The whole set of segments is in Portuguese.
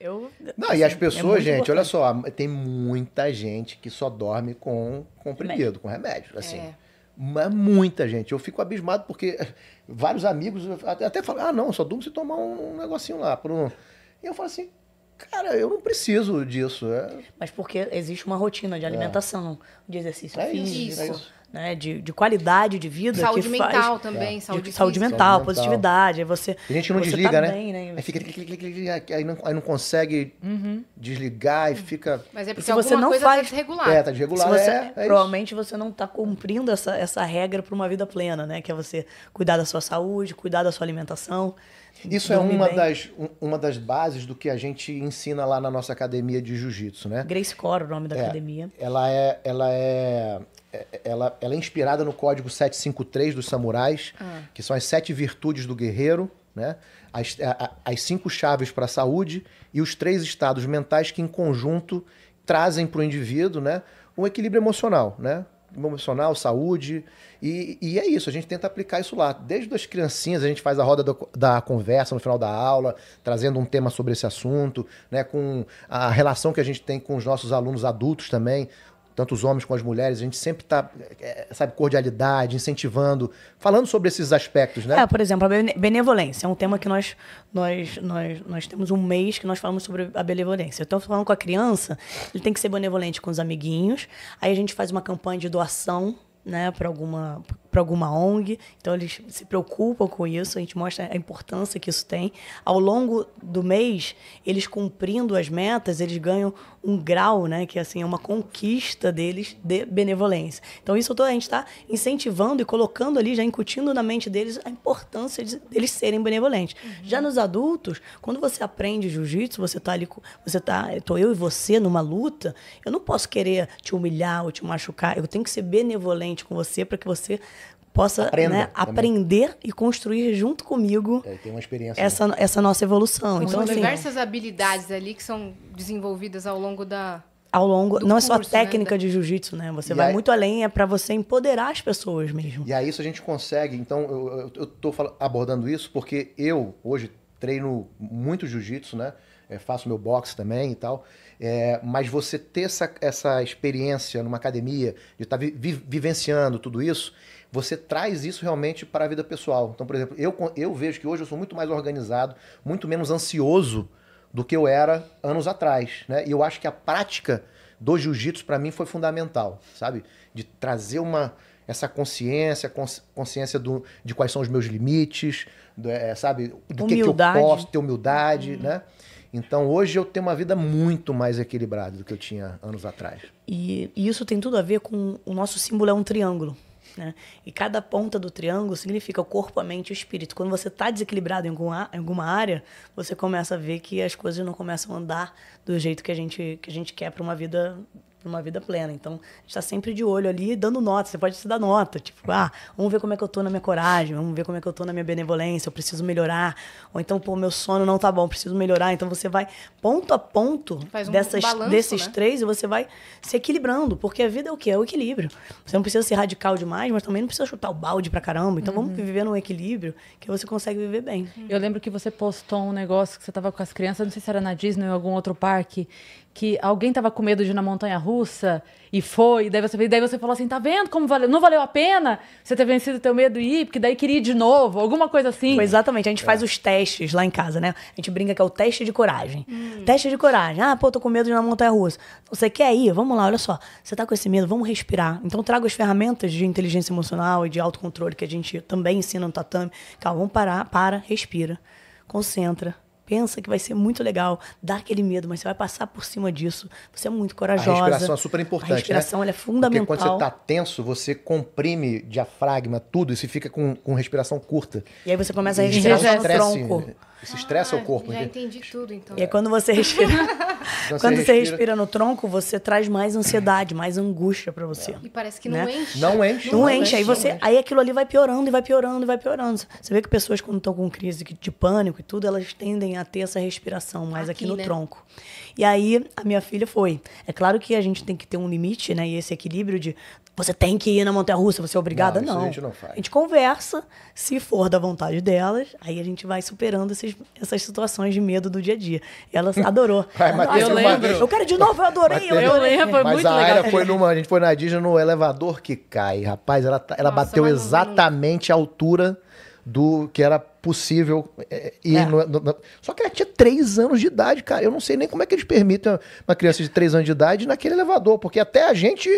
Eu, não, assim, e as é pessoas, é gente, importante. olha só, tem muita gente que só dorme com comprimido, com remédio, assim. É. Mas muita gente. Eu fico abismado porque vários amigos até falam, ah, não, só durmo se tomar um negocinho lá. um E eu falo assim, cara, eu não preciso disso. É... Mas porque existe uma rotina de é. alimentação, de exercício é físico. Isso, é isso né, de, de qualidade de vida. É. Saúde mental faz, também, é. saúde, saúde mental, saúde positividade. Mental. Você, a gente não desliga, tá né? Bem, né? Aí fica. Aí não, aí não consegue uhum. desligar e uhum. fica. Mas é porque se você não tá faz, tá desregulada. É, tá desregulada. Você, é, é provavelmente você não tá cumprindo essa, essa regra para uma vida plena, né? Que é você cuidar da sua saúde, cuidar da sua alimentação. Isso é uma das, um, uma das bases do que a gente ensina lá na nossa academia de jiu-jitsu, né? Grace Core, o nome da é, academia. Ela é, ela é, é ela, ela é inspirada no código 753 dos samurais, ah. que são as sete virtudes do guerreiro, né? As, a, as cinco chaves para a saúde e os três estados mentais que, em conjunto, trazem para o indivíduo né? um equilíbrio emocional, né? emocional, saúde. E, e, é isso, a gente tenta aplicar isso lá. Desde as criancinhas, a gente faz a roda do, da conversa no final da aula, trazendo um tema sobre esse assunto, né, com a relação que a gente tem com os nossos alunos adultos também tanto os homens como as mulheres, a gente sempre está, é, é, sabe, cordialidade, incentivando, falando sobre esses aspectos, né? É, por exemplo, a benevolência é um tema que nós, nós, nós, nós temos um mês que nós falamos sobre a benevolência. Então, falando com a criança, ele tem que ser benevolente com os amiguinhos, aí a gente faz uma campanha de doação, né, para alguma para alguma ONG. Então eles se preocupam com isso, a gente mostra a importância que isso tem. Ao longo do mês, eles cumprindo as metas, eles ganham um grau, né, que assim é uma conquista deles de benevolência. Então isso a gente está incentivando e colocando ali, já incutindo na mente deles a importância de, deles serem benevolentes. Uhum. Já nos adultos, quando você aprende jiu-jitsu, você está ali, você tá, tô eu e você numa luta, eu não posso querer te humilhar ou te machucar, eu tenho que ser benevolente com você para que você possa né, Aprenda né, aprender e construir junto comigo é, né? essa, né? essa nossa evolução. Então, então assim, diversas habilidades ali que são desenvolvidas ao longo da ao longo não curso, é só a né, técnica né? de jiu-jitsu, né? Você e vai aí... muito além, é para você empoderar as pessoas mesmo. E aí isso a gente consegue. Então eu, eu, eu tô abordando isso porque eu hoje treino muito jiu-jitsu, né? é, faço meu boxe também e tal. É, mas você ter essa, essa experiência numa academia, de estar tá vi, vi, vivenciando tudo isso, você traz isso realmente para a vida pessoal. Então, por exemplo, eu, eu vejo que hoje eu sou muito mais organizado, muito menos ansioso do que eu era anos atrás. Né? E eu acho que a prática do jiu-jitsu para mim foi fundamental, sabe? De trazer uma essa consciência, consciência do, de quais são os meus limites, do, é, sabe? Do humildade. que, que eu posso, ter humildade, uhum. né? Então hoje eu tenho uma vida muito mais equilibrada do que eu tinha anos atrás. E, e isso tem tudo a ver com o nosso símbolo é um triângulo. Né? E cada ponta do triângulo significa o corpo, a mente e o espírito. Quando você está desequilibrado em alguma, em alguma área, você começa a ver que as coisas não começam a andar do jeito que a gente, que a gente quer para uma vida para uma vida plena. Então, a gente está sempre de olho ali, dando nota. Você pode se dar nota, tipo, ah, vamos ver como é que eu estou na minha coragem, vamos ver como é que eu estou na minha benevolência, eu preciso melhorar. Ou então, pô, meu sono não tá bom, preciso melhorar. Então, você vai ponto a ponto um dessas, balanço, desses né? três e você vai se equilibrando, porque a vida é o quê? É o equilíbrio. Você não precisa ser radical demais, mas também não precisa chutar o balde para caramba. Então, uhum. vamos viver num equilíbrio que você consegue viver bem. Eu lembro que você postou um negócio que você estava com as crianças, não sei se era na Disney ou em algum outro parque, que alguém estava com medo de ir na montanha russa russa e foi, daí você, daí você falou assim, tá vendo como valeu, não valeu a pena você ter vencido o teu medo e ir, porque daí queria ir de novo, alguma coisa assim. Foi exatamente, a gente é. faz os testes lá em casa, né? A gente brinca que é o teste de coragem. Hum. Teste de coragem. Ah, pô, tô com medo de ir na montanha russa. Você quer ir? Vamos lá, olha só. Você tá com esse medo, vamos respirar. Então traga as ferramentas de inteligência emocional e de autocontrole que a gente também ensina no tatame. Calma, vamos parar, para, respira, concentra pensa que vai ser muito legal, dá aquele medo, mas você vai passar por cima disso. Você é muito corajosa. A respiração é super importante. A respiração né? é fundamental. Porque quando você está tenso, você comprime diafragma, tudo, e você fica com, com respiração curta. E aí você começa a respirar no tronco. Isso estressa ah, o corpo. Ah, já entendi tudo, então. E é quando você respira. quando, quando você, respira... respira... no tronco, você traz mais ansiedade, mais angústia para você. É. E parece que não né? enche. Não enche. Não, não enche. Aí, você, enche. aí aquilo ali vai piorando e vai piorando e vai piorando. Você vê que pessoas, quando estão com crise de pânico e tudo, elas tendem a a ter essa respiração mais aqui, aqui no né? tronco. E aí a minha filha foi. É claro que a gente tem que ter um limite, né? E esse equilíbrio de você tem que ir na montanha russa, você é obrigada, não. não. A gente não faz. A gente conversa, se for da vontade delas, aí a gente vai superando esses, essas situações de medo do dia a dia. E ela adorou. Ai, mas eu lembro. Eu quero de novo, eu adorei. Mas eu, eu lembro, foi mas muito a legal. Aira foi numa, a gente foi na Disney no elevador que cai, rapaz, ela, tá, ela Nossa, bateu exatamente a altura do que era possível é, ir é. no, no, no, Só que ela tinha três anos de idade, cara. Eu não sei nem como é que eles permitem uma criança de três anos de idade naquele elevador, porque até a gente.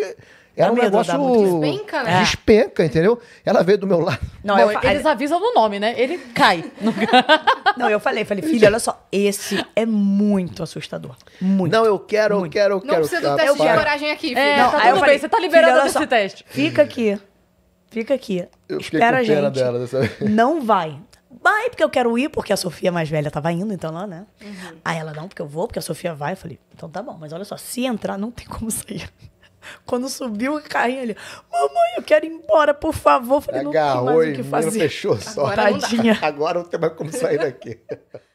Era um negócio. Despenca, né? Despenca, entendeu? Ela veio do meu lado. Não, Bom, eu, eles avisam no nome, né? Ele cai. não, eu falei, falei, filho, olha só, esse é muito assustador. Muito. Não, eu quero, muito. eu quero, eu quero. Não precisa do teste de coragem aqui, filho. É, tá não, tá tudo eu falei, bem, você tá liberando esse teste. Fica aqui. Fica aqui. Eu espera a gente. Dela, não vai. Vai, porque eu quero ir, porque a Sofia mais velha tava indo, então lá, né? Uhum. Aí ela, não, porque eu vou, porque a Sofia vai. Eu falei, então tá bom, mas olha só, se entrar, não tem como sair. Quando subiu o carrinho, ele, mamãe, eu quero ir embora, por favor. Eu falei, Agarrou, não tem mais o que fazer. Fechou só. Agora Agora não tem mais como sair daqui.